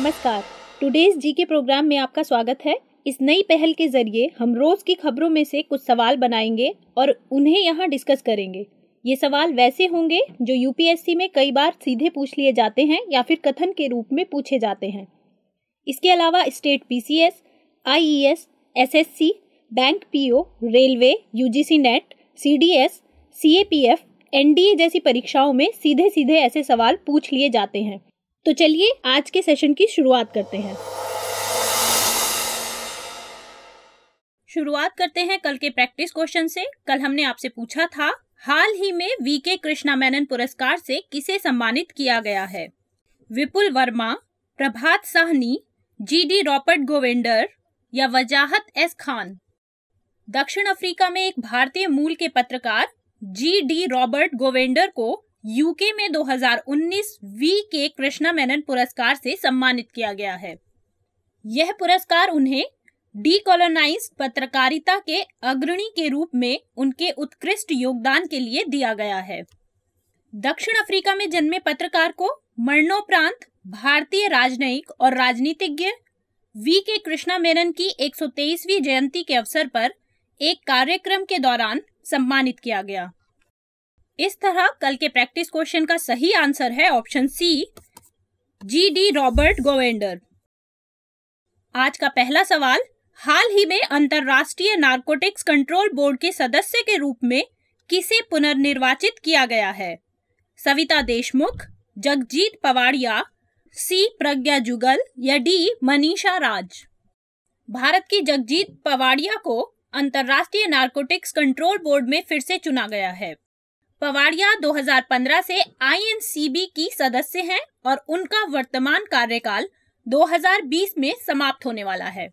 नमस्कार टुडेज जी के प्रोग्राम में आपका स्वागत है इस नई पहल के जरिए हम रोज की खबरों में से कुछ सवाल बनाएंगे और उन्हें यहाँ डिस्कस करेंगे ये सवाल वैसे होंगे जो यूपीएससी में कई बार सीधे पूछ लिए जाते हैं या फिर कथन के रूप में पूछे जाते हैं इसके अलावा state PCS, IES, SSC, bank PO, railway UGC NET CDS, CAPF, NDA जैसी परीक्षाओं में सीधे सीधे ऐसे सवाल पूछ लिए जाते हैं तो चलिए आज के सेशन की शुरुआत करते हैं शुरुआत करते हैं कल के प्रैक्टिस क्वेश्चन से कल हमने आपसे पूछा था हाल ही में वी के कृष्णा मेनन पुरस्कार से किसे सम्मानित किया गया है Vipul Verma Prabhat Sahni G D Robert Govender या वजाहत एस खान दक्षिण अफ्रीका में एक भारतीय मूल के पत्रकार जी डी रॉबर्ट गोवेंडर को यूके में 2019 वी के कृष्णा मेनन पुरस्कार से सम्मानित किया गया है यह पुरस्कार उन्हें डीकोलोनाइज पत्रकारिता के अग्रणी के रूप में उनके उत्कृष्ट योगदान के लिए दिया गया है दक्षिण अफ्रीका में जन्मे पत्रकार को मरणोपरांत भारतीय राजनयिक और राजनीतिज्ञ वी के कृष्णा मेनन की 123वीं जयंती के अवसर पर एक कार्यक्रम के दौरान सम्मानित किया गया इस तरह कल के प्रैक्टिस क्वेश्चन का सही आंसर है option C G D Robert Govender आज का पहला सवाल हाल ही में अंतरराष्ट्रीय नारकोटिक्स कंट्रोल बोर्ड के सदस्य के रूप में किसे पुनर्निर्वाचित किया गया है सविता देशमुख जगजीत पवाड़िया सी प्रज्ञा जुगल या डी मनीषा राज भारत की जगजीत पवाड़िया को अंतर्राष्ट्रीय नार्कोटिक्स कंट्रोल बोर्ड में फिर से चुना गया है पवाड़िया 2015 से आईएनसीबी की सदस्य हैं और उनका वर्तमान कार्यकाल 2020 में समाप्त होने वाला है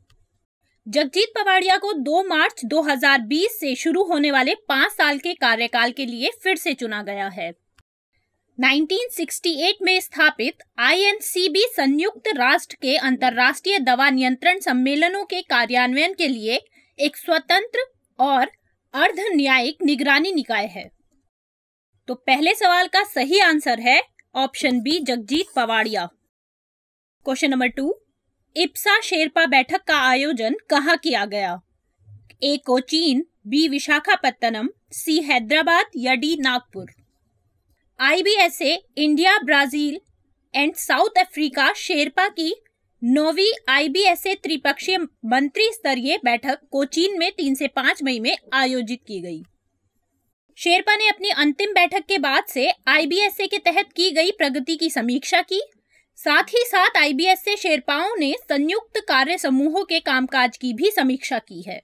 जगजीत पवाड़िया को 2 मार्च 2020 से शुरू होने वाले पांच साल के कार्यकाल के लिए फिर से चुना गया है 1968 में स्थापित आईएनसीबी संयुक्त राष्ट्र के अंतर्राष्ट्रीय दवा नियंत्रण सम्मेलनों के कार्यान्वयन के लिए एक स्वतंत्र और अर्ध न्यायिक निगरानी निकाय है तो पहले सवाल का सही आंसर है option B Jagjit Pavadia question number two IBSA sherpa बैठक का आयोजन कहाँ किया गया A Cochin B Visakhapatnam C Hyderabad या D Nagpur IBSA India Brazil and South Africa sherpa की नौवीं आईबीएसए त्रिपक्षीय मंत्री स्तरीय बैठक कोचीन में तीन से पांच मई में आयोजित की गई शेरपा ने अपनी अंतिम बैठक के बाद से आईबीएसए के तहत की गई प्रगति की समीक्षा की साथ ही साथ आईबीएसए शेरपाओं ने संयुक्त कार्य समूहों के कामकाज की भी समीक्षा की है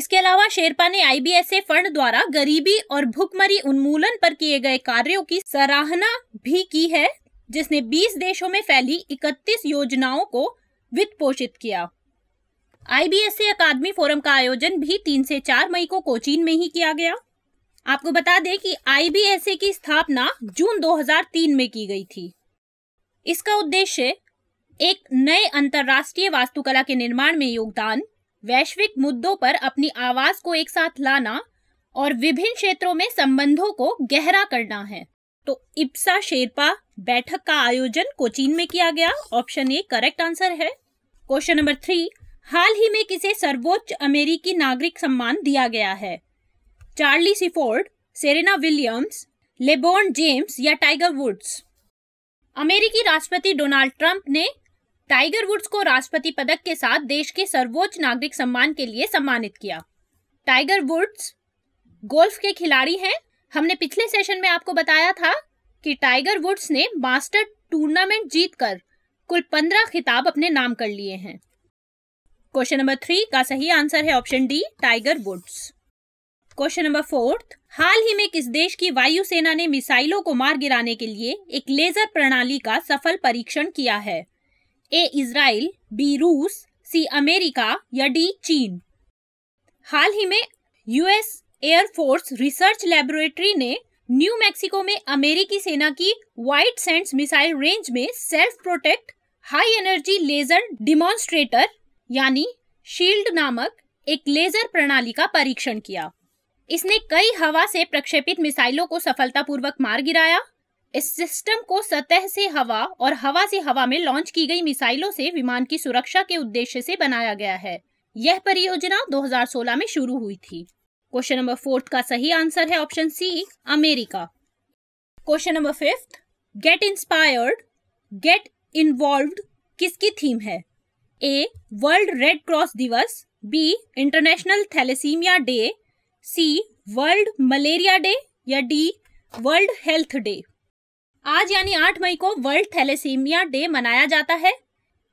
इसके अलावा शेरपा ने आईबीएसए फंड द्वारा गरीबी और भुखमरी उन्मूलन पर किए गए कार्यों की सराहना भी की है जिसने 20 देशों में फैली 31 योजनाओं को वित्त पोषित किया आईबीएसए अकादमी फोरम का आयोजन भी 3 से 4 मई को कोचीन में ही किया गया आपको बता दें कि आईबीएसए की स्थापना जून 2003 में की गई थी इसका उद्देश्य एक नए अंतर्राष्ट्रीय वास्तुकला के निर्माण में योगदान वैश्विक मुद्दों पर अपनी आवाज को एक साथ लाना और विभिन्न क्षेत्रों में संबंधों को गहरा करना है तो इप्सा शेरपा बैठक का आयोजन कोचीन में किया गया ऑप्शन ए करेक्ट आंसर है क्वेश्चन नंबर थ्री हाल ही में किसे सर्वोच्च अमेरिकी नागरिक सम्मान दिया गया है Charlie Sifford Serena Williams LeBron James या टाइगर वुड्स अमेरिकी राष्ट्रपति डोनाल्ड ट्रंप ने टाइगर वुड्स को राष्ट्रपति पदक के साथ देश के सर्वोच्च नागरिक सम्मान के लिए सम्मानित किया टाइगर वुड्स गोल्फ के खिलाड़ी हैं हमने पिछले सेशन में आपको बताया था कि टाइगर वुड्स ने मास्टर टूर्नामेंट जीतकर कुल पंद्रह खिताब अपने नाम कर लिए हैं क्वेश्चन नंबर थ्री का सही आंसर है option D Tiger Woods question number fourth हाल ही में किस देश की वायुसेना ने मिसाइलों को मार गिराने के लिए एक लेजर प्रणाली का सफल परीक्षण किया है ए इसराइल बी रूस सी अमेरिका या डी चीन हाल ही में यूएस एयरफोर्स रिसर्च लेबोरेटरी ने न्यू मैक्सिको में अमेरिकी सेना की व्हाइट सेंट मिसाइल रेंज में self protect high energy laser demonstrator यानी शील्ड नामक एक लेजर प्रणाली का परीक्षण किया इसने कई हवा से प्रक्षेपित मिसाइलों को सफलतापूर्वक मार गिराया इस सिस्टम को सतह से हवा और हवा से हवा में लॉन्च की गई मिसाइलों से विमान की सुरक्षा के उद्देश्य से बनाया गया है यह परियोजना 2016 में शुरू हुई थी क्वेश्चन नंबर फोर्थ का सही आंसर है option C America question number fifth get inspired get involve किसकी थीम है ए वर्ल्ड रेड क्रॉस दिवस B International Thalassaemia Day C World Malaria Day या डी वर्ल्ड हेल्थ डे आज यानी 8 मई को वर्ल्ड थैलेसीमिया डे मनाया जाता है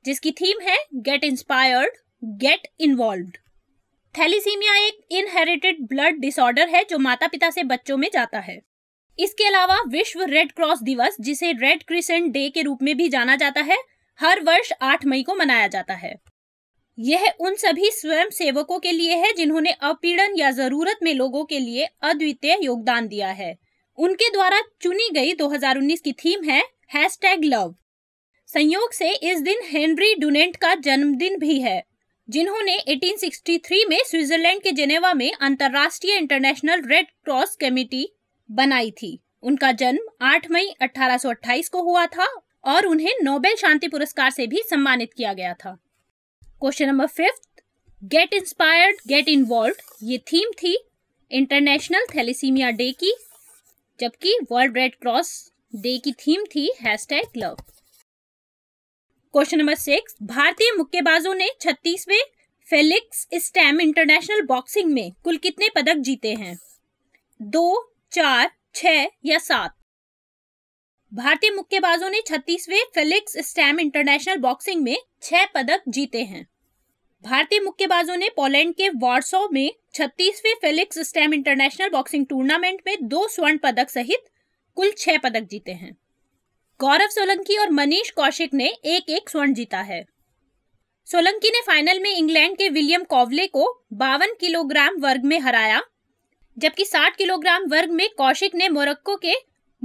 जिसकी थीम है get inspired get involve thalassaemia एक इनहेरिटेड ब्लड डिसऑर्डर है जो माता पिता से बच्चों में जाता है इसके अलावा विश्व रेड क्रॉस दिवस जिसे रेड क्रिसेंट डे के रूप में भी जाना जाता है हर वर्ष 8 मई को मनाया जाता है यह उन सभी स्वयं सेवकों के लिए है जिन्होंने अपीड़न या जरूरत में लोगों के लिए अद्वितीय योगदान दिया है उनके द्वारा चुनी गई 2019 की थीम है हैशटैग लव संयोग से इस दिन हेनरी डुनेंट का जन्मदिन भी है जिन्होंने 1863 में स्विट्जरलैंड के जेनेवा में अंतर्राष्ट्रीय इंटरनेशनल रेड क्रॉस कमेटी बनाई थी उनका जन्म 8 मई 1828 को हुआ था और उन्हें नोबेल शांति पुरस्कार से भी सम्मानित किया गया था question number fifth get inspired get involve ये थीम थी इंटरनेशनल थैलीसीमिया डे की जबकि वर्ल्ड रेड क्रॉस डे की थीम थी hashtag love question number six भारतीय मुक्केबाजों ने छत्तीसवें फेलिक्स स्टैम इंटरनेशनल बॉक्सिंग में कुल कितने पदक जीते हैं दो चार छ या सात भारतीय मुक्केबाजों ने छत्तीसवें फेलिक्स स्टैम इंटरनेशनल बॉक्सिंग में छह पदक जीते हैं भारतीय मुक्केबाजों ने पोलैंड के वार्सो में 36वें Felix Stamm International Boxing tournament में दो स्वर्ण पदक सहित कुल छह पदक जीते हैं गौरव सोलंकी और मनीष कौशिक ने एक एक स्वर्ण जीता है सोलंकी ने फाइनल में इंग्लैंड के विलियम कोवले को बावन किलोग्राम वर्ग में हराया जबकि 60 किलोग्राम वर्ग में कौशिक ने मोरक्को के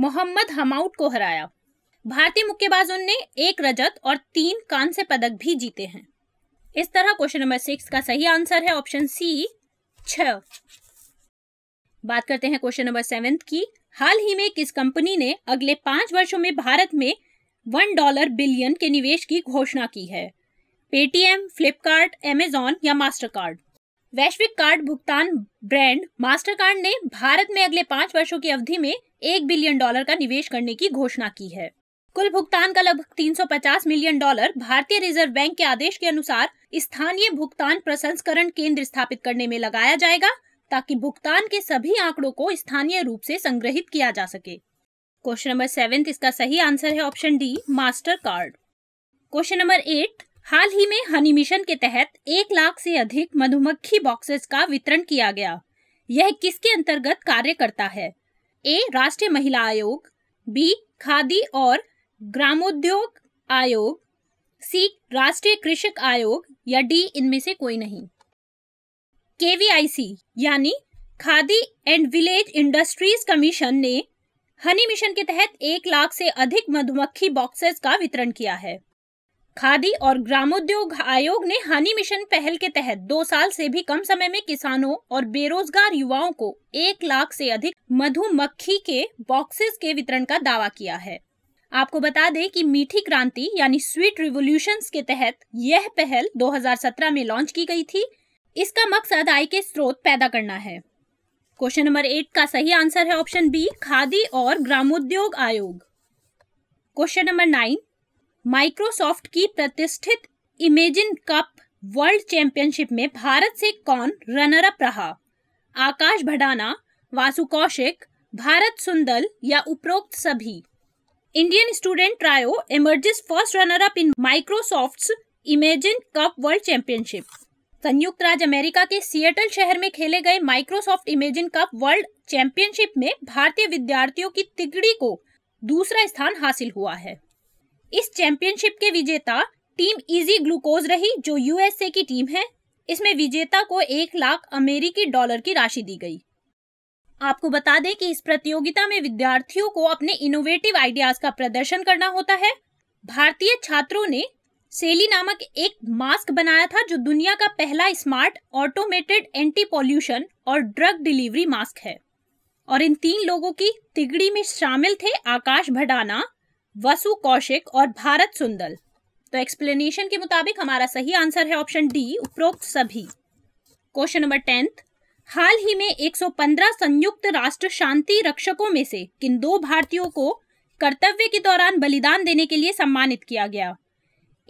मोहम्मद हमाउट को हराया भारतीय मुक्केबाजों ने एक रजत और तीन कांस्य पदक भी जीते हैं इस तरह क्वेश्चन नंबर सिक्स का सही आंसर है ऑप्शन सी छ बात करते हैं क्वेश्चन नंबर सेवेंथ की हाल ही में किस कंपनी ने अगले पांच वर्षों में भारत में वन डॉलर बिलियन के निवेश की घोषणा की है पेटीएम फ्लिपकार्ट एमेजॉन या मास्टर कार्ड वैश्विक कार्ड भुगतान ब्रांड मास्टर कार्ड ने भारत में अगले पांच वर्षों की अवधि में एक बिलियन डॉलर का निवेश करने की घोषणा की है कुल भुगतान का लगभग 350 मिलियन डॉलर भारतीय रिजर्व बैंक के आदेश के अनुसार स्थानीय भुगतान प्रसंस्करण केंद्र स्थापित करने में लगाया जाएगा ताकि भुगतान के सभी आंकड़ों को स्थानीय रूप से संग्रहित किया जा सके क्वेश्चन नंबर सेवेंथ इसका सही आंसर है option D Mastercard question number eight हाल ही में हनी मिशन के तहत एक लाख से अधिक मधुमक्खी बॉक्सेस का वितरण किया गया यह किसके अंतर्गत कार्य करता है ए राष्ट्रीय महिला आयोग बी खादी और ग्रामोद्योग आयोग सी राष्ट्रीय कृषक आयोग या डी इनमें से कोई नहीं केवीआईसी यानी Khadi and Village Industries Commission ने हनी मिशन के तहत एक लाख से अधिक मधुमक्खी बॉक्सेस का वितरण किया है खादी और ग्रामोद्योग आयोग ने हनी मिशन पहल के तहत दो साल से भी कम समय में किसानों और बेरोजगार युवाओं को एक लाख से अधिक मधुमक्खी के बॉक्सेस के वितरण का दावा किया है आपको बता दें कि मीठी क्रांति यानी स्वीट रिवोल्यूशन के तहत यह पहल 2017 में लॉन्च की गई थी इसका मकसद आय के स्रोत पैदा करना है क्वेश्चन नंबर एट का सही आंसर है ऑप्शन बी खादी और ग्रामोद्योग आयोग क्वेश्चन नंबर नाइन माइक्रोसॉफ्ट की प्रतिष्ठित इमेजिन कप वर्ल्ड चैंपियनशिप में भारत से कौन रनर अप रहा आकाश भडाना वासु कौशिक भारत सुंदल या उपरोक्त सभी Indian student trio emerges first runner up in Microsoft Imagine Cup World Championship संयुक्त राज्य अमेरिका के सिएटल शहर में खेले गए Microsoft Imagine Cup World Championship में भारतीय विद्यार्थियों की तिगड़ी को दूसरा स्थान हासिल हुआ है इस चैंपियनशिप के विजेता टीम इजी ग्लूकोज रही जो यूएसए की टीम है इसमें विजेता को एक लाख अमेरिकी डॉलर की राशि दी गई आपको बता दें कि इस प्रतियोगिता में विद्यार्थियों को अपने इनोवेटिव आइडियाज का प्रदर्शन करना होता है भारतीय छात्रों ने सेली नामक एक मास्क बनाया था जो दुनिया का पहला स्मार्ट ऑटोमेटेड एंटी पॉल्यूशन और ड्रग डिलीवरी मास्क है और इन तीन लोगों की तिगड़ी में शामिल थे आकाश भडाना वसु कौशिक और भारत सुंदल तो एक्सप्लेनेशन के मुताबिक हमारा सही आंसर है ऑप्शन डी उपरोक्त सभी क्वेश्चन नंबर टेंथ हाल ही में 115 संयुक्त राष्ट्र शांति रक्षकों में से किन दो भारतीयों को कर्तव्य के दौरान बलिदान देने के लिए सम्मानित किया गया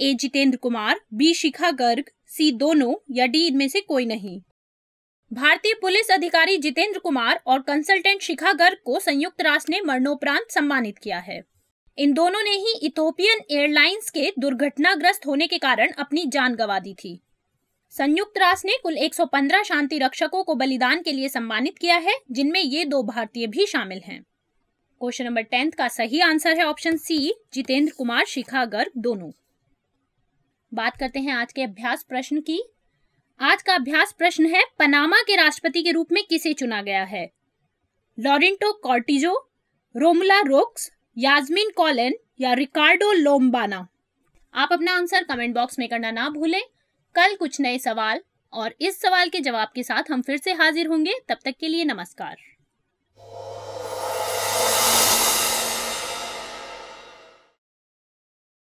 A Jitendra Kumar B Shikha Garg C दोनों या डी इनमें से कोई नहीं भारतीय पुलिस अधिकारी जितेंद्र कुमार और कंसल्टेंट शिखा गर्ग को संयुक्त राष्ट्र ने मरणोपरांत सम्मानित किया है इन दोनों ने ही इथोपियन एयरलाइंस के दुर्घटनाग्रस्त होने के कारण अपनी जान गंवा दी थी संयुक्त राष्ट्र ने कुल 115 शांति रक्षकों को बलिदान के लिए सम्मानित किया है जिनमें ये दो भारतीय भी शामिल हैं क्वेश्चन नंबर टेंथ का सही आंसर है ऑप्शन सी जितेंद्र कुमार शिखा गर्ग दोनों बात करते हैं आज के अभ्यास प्रश्न की आज का अभ्यास प्रश्न है पनामा के राष्ट्रपति के रूप में किसे चुना गया है लॉरेंटो कॉर्टिजो रोमला रोक्स याजमिन कॉलेन या रिकार्डो लोम्बाना आप अपना आंसर कमेंट बॉक्स में करना ना भूलें कल कुछ नए सवाल और इस सवाल के जवाब के साथ हम फिर से हाजिर होंगे तब तक के लिए नमस्कार